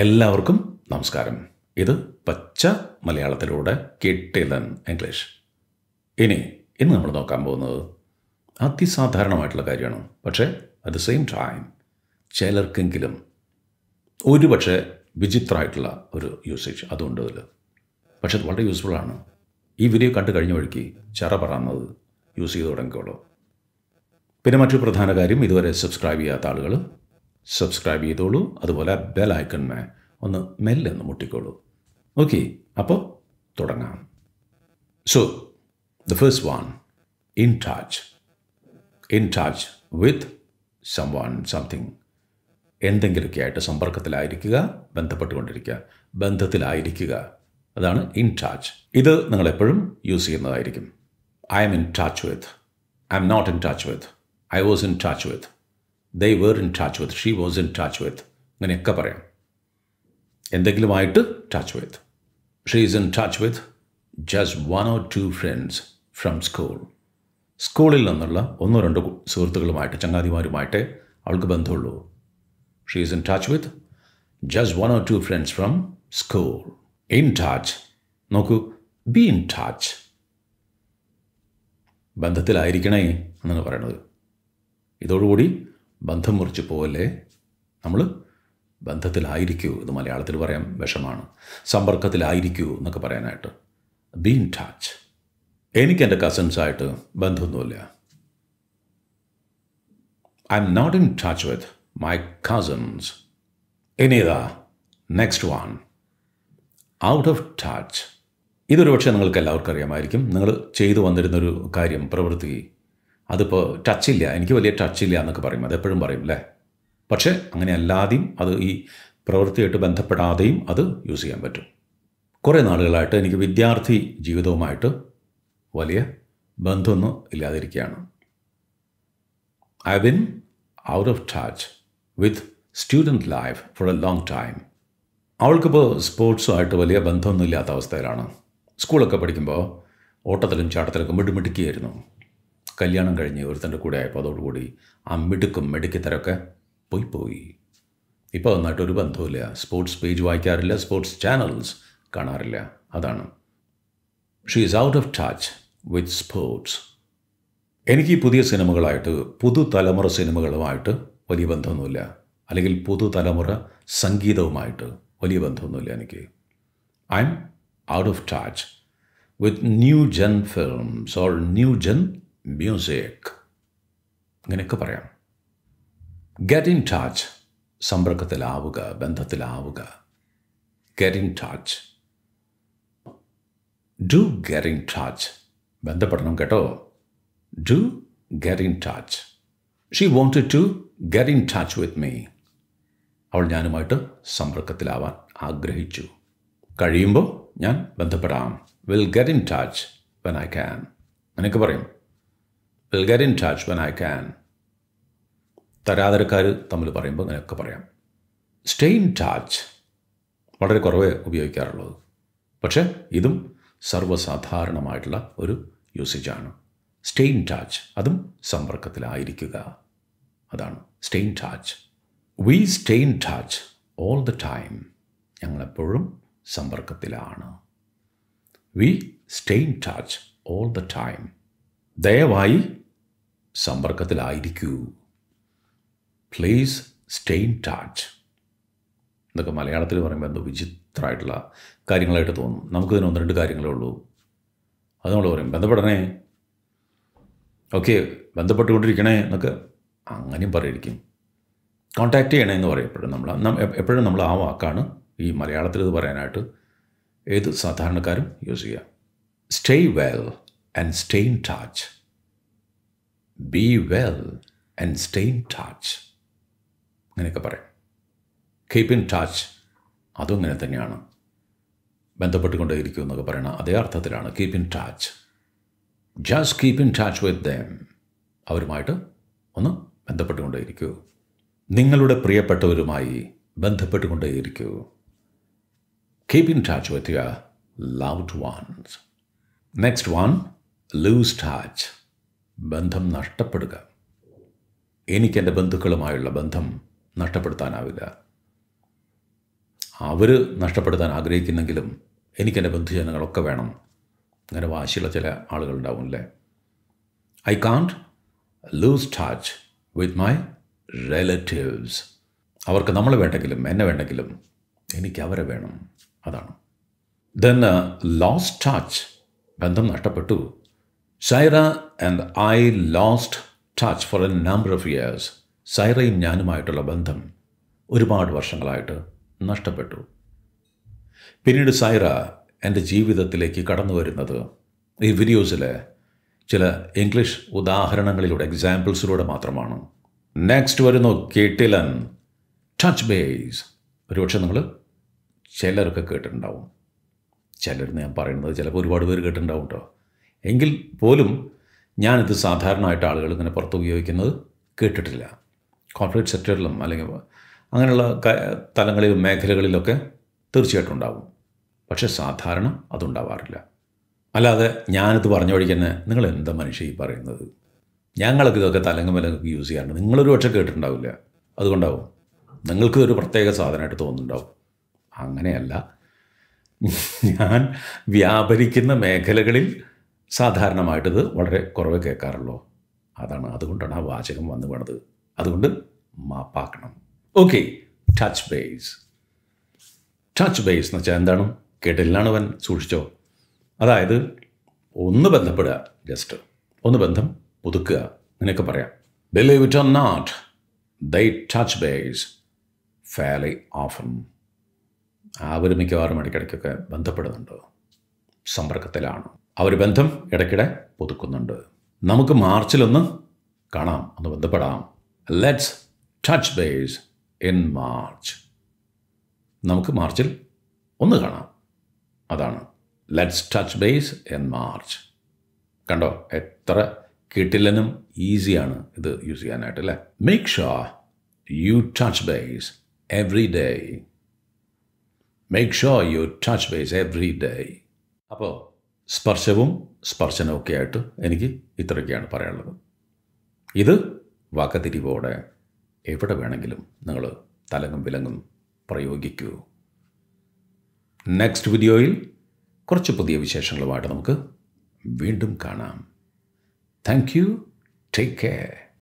എല്ലാവർക്കും നമസ്കാരം ഇത് പച്ച മലയാളത്തിലൂടെ കിട്ടിലൻ ഇംഗ്ലീഷ് ഇനി ഇന്ന് നമ്മൾ നോക്കാൻ പോകുന്നത് അതിസാധാരണമായിട്ടുള്ള കാര്യമാണ് പക്ഷേ അറ്റ് ദ സെയിം ടൈം ചിലർക്കെങ്കിലും ഒരു പക്ഷേ വിചിത്രമായിട്ടുള്ള ഒരു യൂസേജ് അതുകൊണ്ട് അതിൽ പക്ഷെ അത് വളരെ യൂസ്ഫുള്ളാണ് ഈ വീഡിയോ കണ്ടു കഴിഞ്ഞ വഴിക്ക് ചറ പറയുന്നത് യൂസ് ചെയ്ത് തുടങ്ങിക്കോളൂ പിന്നെ മറ്റൊരു പ്രധാന കാര്യം ഇതുവരെ സബ്സ്ക്രൈബ് ചെയ്യാത്ത ആളുകൾ സബ്സ്ക്രൈബ് ചെയ്തോളൂ അതുപോലെ ബെൽ ഐക്കൺമേ ഒന്ന് മെല്ലെ മുട്ടിക്കോളൂ ഓക്കെ അപ്പോൾ തുടങ്ങാം so the first one in touch in touch with someone something എന്തെങ്കിലുമൊക്കെ ആയിട്ട് സമ്പർക്കത്തിലായിരിക്കുക ബന്ധപ്പെട്ടുകൊണ്ടിരിക്കുക ബന്ധത്തിലായിരിക്കുക അതാണ് ഇൻ ടാച്ച് ഇത് നിങ്ങളെപ്പോഴും യൂസ് ചെയ്യുന്നതായിരിക്കും I'm in touch with I'm not in touch with I was in touch with they were in touch with she was in touch with അങ്ങനെയൊക്കെ പറയാം എന്തെങ്കിലുമായിട്ട് touch with she is in touch with just one or two friends from school സ്കൂളിൽ നിന്നുള്ള ഒന്നോ രണ്ടോ സുഹൃത്തുക്കളുമായിട്ട് ചങ്ങാതിമാരുമായിട്ടേ അവൾക്ക് ബന്ധമുള്ളൂ she is in touch with just one or two friends from school in touch നോക്കൂ ബി ഇൻ ടച്ച് ബന്ധത്തിലായിരിക്കണേ എന്നാണ് പറയണത് ഇതോടുകൂടി ബന്ധം മുറിച്ച് പോകല്ലേ നമ്മൾ ബന്ധത്തിലായിരിക്കൂ എന്ന് മലയാളത്തിൽ പറയാൻ വിഷമാണ് സമ്പർക്കത്തിലായിരിക്കൂ എന്നൊക്കെ പറയാനായിട്ട് ബി ഇൻ ടച്ച് എനിക്ക് എൻ്റെ കസിൻസായിട്ട് ബന്ധമൊന്നുമില്ല I'm not in touch with my cousins ഇനിതാ next one out of touch ഇതൊരു പക്ഷേ നിങ്ങൾക്ക് എല്ലാവർക്കും അറിയാമായിരിക്കും നിങ്ങൾ ചെയ്തു വന്നിരുന്നൊരു കാര്യം പ്രവൃത്തി അതിപ്പോൾ ടച്ചില്ല എനിക്ക് വലിയ ടച്ചില്ല എന്നൊക്കെ പറയും അതെപ്പോഴും പറയും അല്ലേ പക്ഷേ അങ്ങനെ അല്ലാതെയും അത് ഈ പ്രവൃത്തിയായിട്ട് ബന്ധപ്പെടാതെയും അത് യൂസ് ചെയ്യാൻ പറ്റും കുറേ നാളുകളായിട്ട് എനിക്ക് വിദ്യാർത്ഥി ജീവിതവുമായിട്ട് വലിയ ബന്ധമൊന്നും ഇല്ലാതിരിക്കുകയാണ് I went out of touch with student life for a long time അവൾക്കിപ്പോൾ സ്പോർട്സുമായിട്ട് വലിയ ബന്ധമൊന്നും ഇല്ലാത്ത അവസ്ഥയിലാണ് സ്കൂളൊക്കെ പഠിക്കുമ്പോൾ ഓട്ടത്തിലും ചാട്ടത്തിലൊക്കെ മിടുമിടുക്കിയായിരുന്നു കല്യാണം കഴിഞ്ഞ് ഒരുത്തൻ്റെ കൂടെ ആയപ്പോൾ അതോടുകൂടി ആ മിടുക്കും മിടുക്കിത്തരൊക്കെ പോയി പോയി ഇപ്പോൾ നന്നായിട്ടൊരു ബന്ധവുമില്ല സ്പോർട്സ് പേജ് വായിക്കാറില്ല സ്പോർട്സ് ചാനൽസ് കാണാറില്ല അതാണ് she is out of touch with sports എനിക്ക് പുതിയ സിനിമകളായിട്ട് പുതുതലമുറ സിനിമകളുമായിട്ട് വലിയ ബന്ധമൊന്നുമില്ല അല്ലെങ്കിൽ പുതുതലമുറ സംഗീതവുമായിട്ട് വലിയ ബന്ധമൊന്നുമില്ല എനിക്ക് I'm out of touch with new gen films or new gen music ഇങ്ങനെയൊക്കെ പറയാം ഗെറ്റ് ഇൻ ടച്ച് സമ്പർക്കത്തിലാവുക ബന്ധത്തിലാവുക get in touch do get in touch ബന്ധപ്പെടണം കേട്ടോ do get in touch she wanted to get in touch with me അവൾ ഞാനുമായിട്ട് സമ്പർക്കത്തിലാവാൻ ആഗ്രഹിച്ചു കഴിയുമ്പോൾ ഞാൻ ബന്ധപ്പെടാം will get in touch when I can എന്നൊക്കെ പറയും will get in touch when I can തരാതരക്കാർ തമ്മിൽ പറയുമ്പോൾ അങ്ങനെയൊക്കെ പറയാം സ്റ്റേ ഇൻ ടച്ച് വളരെ കുറവേ ഉപയോഗിക്കാറുള്ളത് പക്ഷേ ഇതും സർവ്വസാധാരണമായിട്ടുള്ള ഒരു യൂസേജാണ് സ്റ്റേ ഇൻ ടച്ച് അതും സമ്പർക്കത്തിലായിരിക്കുക അതാണ് stay in touch we stay in touch all the time ഞങ്ങളെപ്പോഴും സമ്പർക്കത്തിലാണ് we stay in touch all the time ദയവായി സമ്പർക്കത്തിലായിരിക്കൂ പ്ലീസ് സ്റ്റേ ഇൻ ടച്ച് എന്നൊക്കെ മലയാളത്തിൽ പറയുമ്പോൾ എന്തോ വിചിത്രമായിട്ടുള്ള കാര്യങ്ങളായിട്ട് തോന്നും നമുക്കിതിന് ഒന്ന് രണ്ട് കാര്യങ്ങളേ ഉള്ളൂ അത് നമ്മൾ പറയും ബന്ധപ്പെടണേ ഓക്കെ ബന്ധപ്പെട്ടുകൊണ്ടിരിക്കണേ എന്നൊക്കെ അങ്ങനെയും പറയിരിക്കും കോൺടാക്റ്റ് ചെയ്യണേ എന്ന് പറയും എപ്പോഴും നമ്മൾ എപ്പോഴും നമ്മൾ ആ വാക്കാണ് ഈ മലയാളത്തിൽ ഇത് പറയാനായിട്ട് ഏത് സാധാരണക്കാരും യൂസ് ചെയ്യുക stay well and stay in touch. Be well and stay in touch. അങ്ങനെയൊക്കെ പറയാം കീപ്പ് ഇൻ ടച്ച് അതും ഇങ്ങനെ തന്നെയാണ് ബന്ധപ്പെട്ടുകൊണ്ടേയിരിക്കും എന്നൊക്കെ പറയണം അതേ അർത്ഥത്തിലാണ് keep in touch just keep in touch with them അവരുമായിട്ട് ഒന്ന് ബന്ധപ്പെട്ടുകൊണ്ടേയിരിക്കൂ നിങ്ങളുടെ പ്രിയപ്പെട്ടവരുമായി ബന്ധപ്പെട്ടുകൊണ്ടേയിരിക്കൂ keep in touch with your loved ones next one lose touch ബന്ധം നഷ്ടപ്പെടുക എനിക്കെൻ്റെ ബന്ധുക്കളുമായുള്ള ബന്ധം നഷ്ടപ്പെടുത്താനാവില്ല അവർ നഷ്ടപ്പെടുത്താൻ ആഗ്രഹിക്കുന്നെങ്കിലും എനിക്കെൻ്റെ ബന്ധുജനങ്ങളൊക്കെ വേണം അങ്ങനെ വാശിയുള്ള ചില ആളുകളുണ്ടാവും അല്ലേ I can't lose touch with my relatives അവർക്ക് നമ്മളെ വേണ്ടെങ്കിലും എന്നെ വേണ്ടെങ്കിലും എനിക്ക് അവരെ വേണം അതാണ് ദെൻ ലോസ് ടാച്ച് ബന്ധം നഷ്ടപ്പെട്ടു Saira and I lost touch for a number of years സൈറയും ഞാനുമായിട്ടുള്ള ബന്ധം ഒരുപാട് വർഷങ്ങളായിട്ട് നഷ്ടപ്പെട്ടു പിന്നീട് സൈറ എൻ്റെ ജീവിതത്തിലേക്ക് കടന്നു വരുന്നത് ഈ വീഡിയോസിലെ ചില ഇംഗ്ലീഷ് ഉദാഹരണങ്ങളിലൂടെ എക്സാമ്പിൾസിലൂടെ മാത്രമാണ് നെക്സ്റ്റ് വരുന്നു കേട്ടിലൻ ടച്ച് ബേസ് ഒരുപക്ഷെ നിങ്ങൾ ചിലരൊക്കെ കേട്ടിട്ടുണ്ടാവും ചിലർ ഞാൻ പറയുന്നത് ചിലപ്പോൾ ഒരുപാട് പേര് കേട്ടിട്ടുണ്ടാവും കേട്ടോ എങ്കിൽ പോലും ഞാനിത് സാധാരണമായിട്ട് ആളുകൾ ഇങ്ങനെ പുറത്ത് ഉപയോഗിക്കുന്നത് കേട്ടിട്ടില്ല കോർപ്പറേറ്റ് സെക്ടറിലും അല്ലെങ്കിൽ അങ്ങനെയുള്ള തലങ്ങളിലും മേഖലകളിലൊക്കെ തീർച്ചയായിട്ടും ഉണ്ടാകും പക്ഷെ സാധാരണ അതുണ്ടാവാറില്ല അല്ലാതെ ഞാനിത് പറഞ്ഞ വഴിക്ക് തന്നെ നിങ്ങൾ എന്താ മനുഷ്യ ഈ പറയുന്നത് ഞങ്ങൾക്ക് ഇതൊക്കെ തലങ്ങും വിലങ്ങൊക്കെ യൂസ് ചെയ്യാറുണ്ട് നിങ്ങളൊരു പക്ഷെ കേട്ടിട്ടുണ്ടാവില്ല അതുകൊണ്ടാവും നിങ്ങൾക്ക് ഒരു പ്രത്യേക സാധനമായിട്ട് തോന്നുന്നുണ്ടാവും അങ്ങനെയല്ല ഞാൻ വ്യാപരിക്കുന്ന മേഖലകളിൽ സാധാരണമായിട്ടത് വളരെ കുറവ് കേൾക്കാറുള്ളൂ അതാണ് അതുകൊണ്ടാണ് ആ വാചകം വന്നു വേണത് അതുകൊണ്ട് മാപ്പാക്കണം okay touch base touch base എന്ന് വെച്ചാൽ എന്താണ് കേട്ടില്ലാണ് അവൻ സൂക്ഷിച്ചോ അതായത് ഒന്ന് ബന്ധപ്പെടുക ജസ്റ്റ് ഒന്ന് ബന്ധം പുതുക്കുക എന്നൊക്കെ പറയാം believe it or not they touch base fairly often അവർ മിക്കവാറും ഇടയ്ക്കിടയ്ക്കൊക്കെ ബന്ധപ്പെടുന്നുണ്ട് സമ്പർക്കത്തിലാണോ ആ ഒരു ബന്ധം ഇടയ്ക്കിടെ പുതുക്കുന്നുണ്ട് നമുക്ക് മാർച്ചിലൊന്ന് കാണാം ഒന്ന് ബന്ധപ്പെടാം let's touch base in March നമുക്ക് മാർച്ചിൽ ഒന്ന് കാണാം അതാണ് let's touch base in March കണ്ടോ എത്ര കിട്ടില്ലെന്നും ഈസിയാണ് ഇത് യൂസ് ചെയ്യാനായിട്ട് അല്ലേ make sure you touch base every day make sure you touch base every day അപ്പോൾ സ്പർശവും സ്പർശനവുമൊക്കെയായിട്ട് എനിക്ക് ഇത്രയൊക്കെയാണ് പറയാനുള്ളത് ഇത് വാക്കത്തിരിവോടെ എവിടെ വേണമെങ്കിലും നിങ്ങൾ തലങ്ങും വിലങ്ങും പ്രയോഗിക്കൂ നെക്സ്റ്റ് വീഡിയോയിൽ കുറച്ച് പുതിയ വിശേഷങ്ങളുമായിട്ട് നമുക്ക് വീണ്ടും കാണാം താങ്ക് യു ടേക്ക് കെയർ